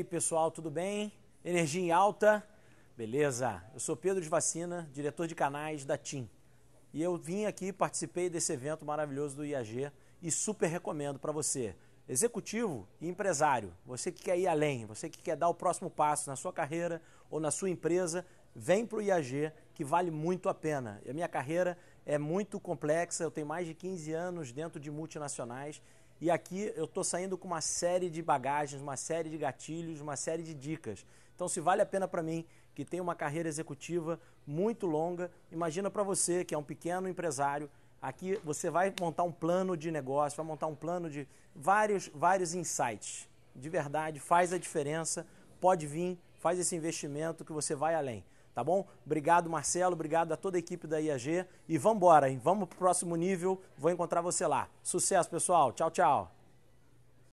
E aí, pessoal, tudo bem? Energia em alta? Beleza. Eu sou Pedro de Vacina, diretor de canais da TIM. E eu vim aqui, participei desse evento maravilhoso do IAG e super recomendo para você, executivo e empresário, você que quer ir além, você que quer dar o próximo passo na sua carreira ou na sua empresa, vem para o IAG que vale muito a pena. a minha carreira é muito complexa, eu tenho mais de 15 anos dentro de multinacionais e aqui eu estou saindo com uma série de bagagens, uma série de gatilhos, uma série de dicas. Então, se vale a pena para mim, que tem uma carreira executiva muito longa, imagina para você, que é um pequeno empresário, aqui você vai montar um plano de negócio, vai montar um plano de vários, vários insights. De verdade, faz a diferença, pode vir, faz esse investimento que você vai além tá bom? Obrigado, Marcelo, obrigado a toda a equipe da IAG e vamos embora, hein? Vamos pro próximo nível, vou encontrar você lá. Sucesso, pessoal. Tchau, tchau.